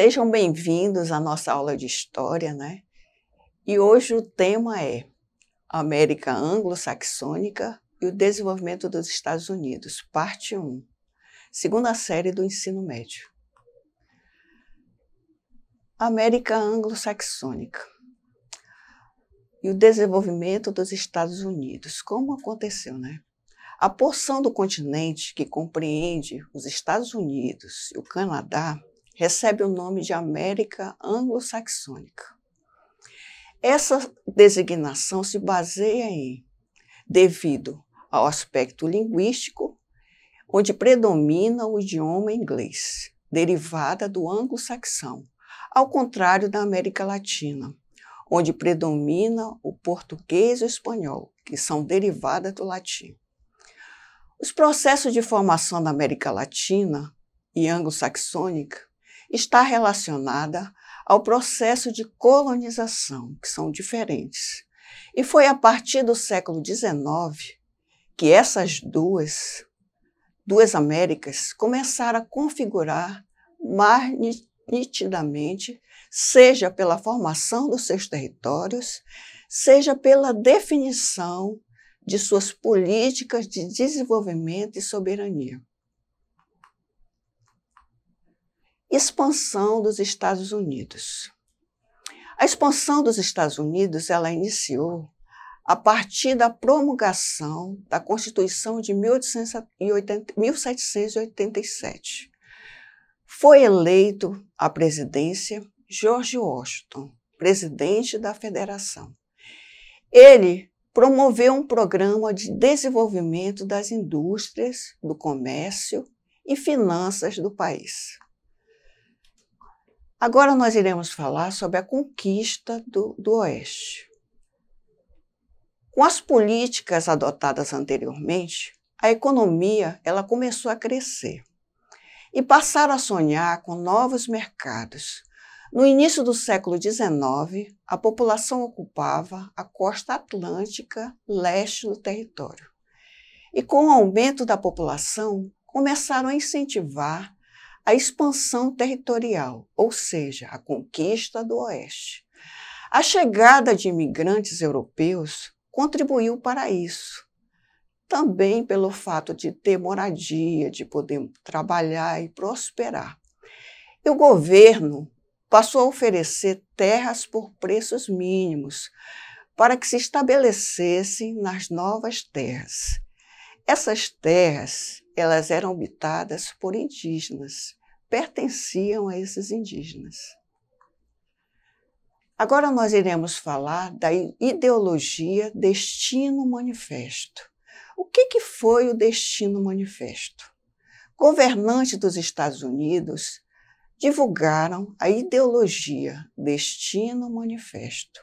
Sejam bem-vindos à nossa aula de história, né? E hoje o tema é América Anglo-Saxônica e o Desenvolvimento dos Estados Unidos, parte 1, segunda série do ensino médio. América Anglo-Saxônica e o desenvolvimento dos Estados Unidos. Como aconteceu, né? A porção do continente que compreende os Estados Unidos e o Canadá recebe o nome de América Anglo-Saxônica. Essa designação se baseia em, devido ao aspecto linguístico, onde predomina o idioma inglês, derivada do anglo-saxão, ao contrário da América Latina, onde predomina o português e o espanhol, que são derivadas do latim. Os processos de formação da América Latina e anglo-saxônica está relacionada ao processo de colonização, que são diferentes. E foi a partir do século XIX que essas duas, duas Américas começaram a configurar mais nitidamente, seja pela formação dos seus territórios, seja pela definição de suas políticas de desenvolvimento e soberania. Expansão dos Estados Unidos. A expansão dos Estados Unidos ela iniciou a partir da promulgação da Constituição de 1787. Foi eleito à presidência George Washington, presidente da federação. Ele promoveu um programa de desenvolvimento das indústrias, do comércio e finanças do país. Agora nós iremos falar sobre a conquista do, do Oeste. Com as políticas adotadas anteriormente, a economia ela começou a crescer e passaram a sonhar com novos mercados. No início do século XIX, a população ocupava a costa atlântica leste do território. E com o aumento da população, começaram a incentivar a expansão territorial, ou seja, a conquista do Oeste. A chegada de imigrantes europeus contribuiu para isso. Também pelo fato de ter moradia, de poder trabalhar e prosperar. E o governo passou a oferecer terras por preços mínimos para que se estabelecessem nas novas terras. Essas terras, elas eram habitadas por indígenas, pertenciam a esses indígenas. Agora nós iremos falar da ideologia Destino Manifesto. O que, que foi o Destino Manifesto? Governantes dos Estados Unidos divulgaram a ideologia Destino Manifesto,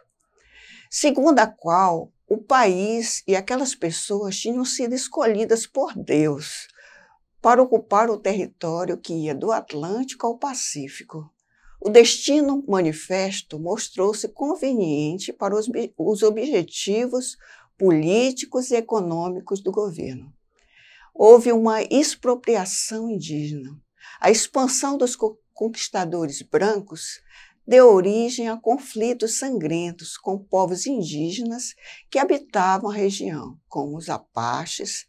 segundo a qual o país e aquelas pessoas tinham sido escolhidas por Deus para ocupar o território que ia do Atlântico ao Pacífico. O destino manifesto mostrou-se conveniente para os, os objetivos políticos e econômicos do governo. Houve uma expropriação indígena. A expansão dos conquistadores brancos deu origem a conflitos sangrentos com povos indígenas que habitavam a região, como os apaches,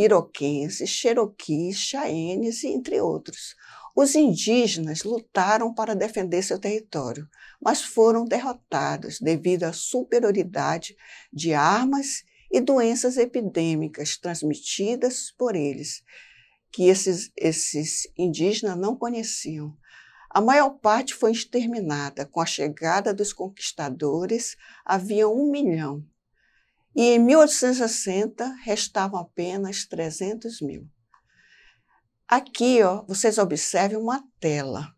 iroqueses, xeroquis, chaenes, entre outros. Os indígenas lutaram para defender seu território, mas foram derrotados devido à superioridade de armas e doenças epidêmicas transmitidas por eles, que esses, esses indígenas não conheciam. A maior parte foi exterminada. Com a chegada dos conquistadores, havia um milhão e em 1860, restavam apenas 300 mil. Aqui, ó, vocês observem uma tela.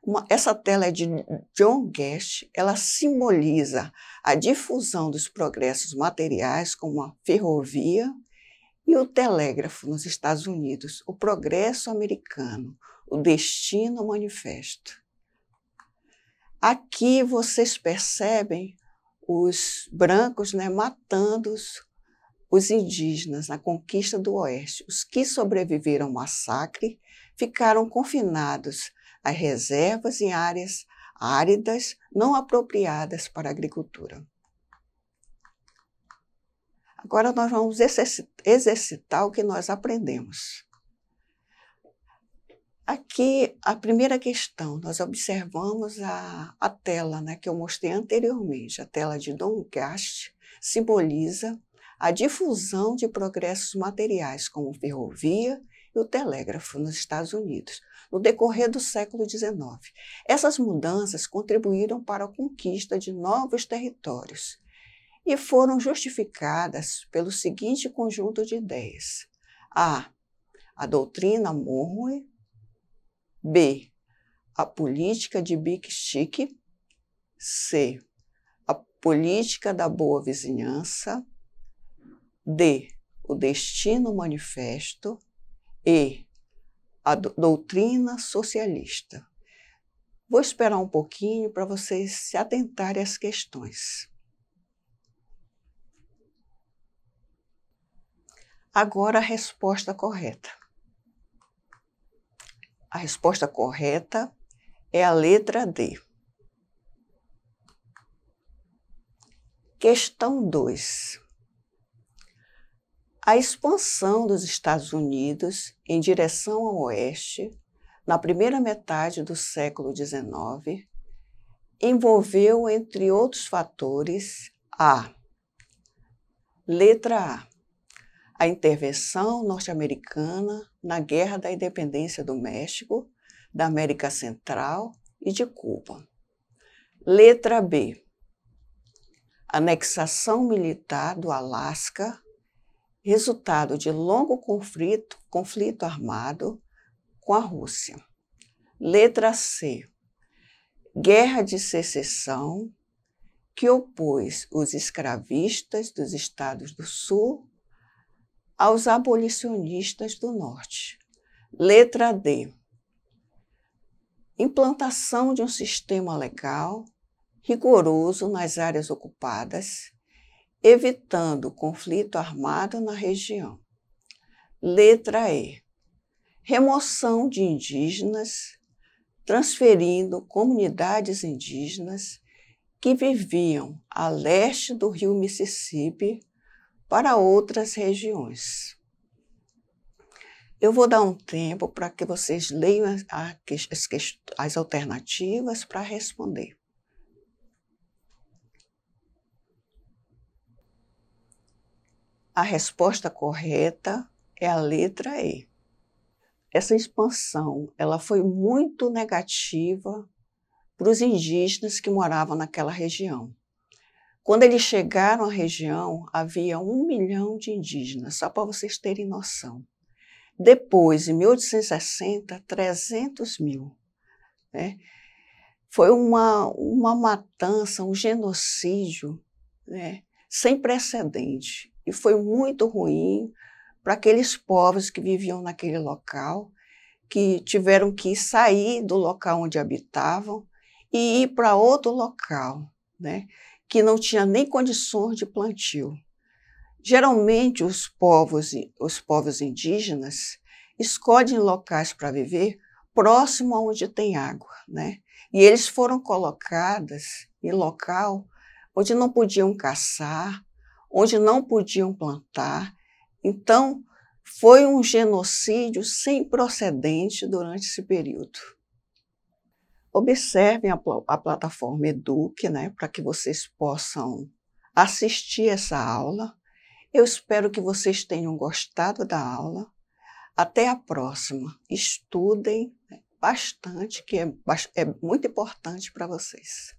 Uma, essa tela é de John Guest, ela simboliza a difusão dos progressos materiais, como a ferrovia e o telégrafo nos Estados Unidos, o progresso americano, o destino manifesto. Aqui vocês percebem os brancos né, matando os, os indígenas na conquista do Oeste. Os que sobreviveram ao massacre ficaram confinados às reservas em áreas áridas não apropriadas para a agricultura. Agora nós vamos exercitar o que nós aprendemos. Aqui, a primeira questão, nós observamos a, a tela né, que eu mostrei anteriormente. A tela de Doncaster simboliza a difusão de progressos materiais como ferrovia e o telégrafo nos Estados Unidos, no decorrer do século XIX. Essas mudanças contribuíram para a conquista de novos territórios e foram justificadas pelo seguinte conjunto de ideias. A. A doutrina Monroe B. A política de Big Chic. C. A política da boa vizinhança. D. O destino manifesto. E. A doutrina socialista. Vou esperar um pouquinho para vocês se atentarem às questões. Agora a resposta correta. A resposta correta é a letra D. Questão 2. A expansão dos Estados Unidos em direção ao oeste, na primeira metade do século XIX, envolveu, entre outros fatores, a letra A a intervenção norte-americana na Guerra da Independência do México, da América Central e de Cuba. Letra B. Anexação militar do Alasca, resultado de longo conflito, conflito armado com a Rússia. Letra C. Guerra de secessão que opôs os escravistas dos estados do Sul aos abolicionistas do Norte. Letra D. Implantação de um sistema legal rigoroso nas áreas ocupadas, evitando conflito armado na região. Letra E. Remoção de indígenas, transferindo comunidades indígenas que viviam a leste do rio Mississippi para outras regiões. Eu vou dar um tempo para que vocês leiam as, as, as alternativas para responder. A resposta correta é a letra E. Essa expansão ela foi muito negativa para os indígenas que moravam naquela região. Quando eles chegaram à região, havia um milhão de indígenas, só para vocês terem noção. Depois, em 1860, 300 mil. Né? Foi uma, uma matança, um genocídio né? sem precedente. E foi muito ruim para aqueles povos que viviam naquele local, que tiveram que sair do local onde habitavam e ir para outro local. Né? que não tinha nem condições de plantio. Geralmente, os povos, os povos indígenas escolhem locais para viver próximo a onde tem água, né? E eles foram colocados em local onde não podiam caçar, onde não podiam plantar. Então, foi um genocídio sem procedente durante esse período. Observem a, a plataforma Eduque, né, para que vocês possam assistir essa aula. Eu espero que vocês tenham gostado da aula. Até a próxima. Estudem né, bastante, que é, é muito importante para vocês.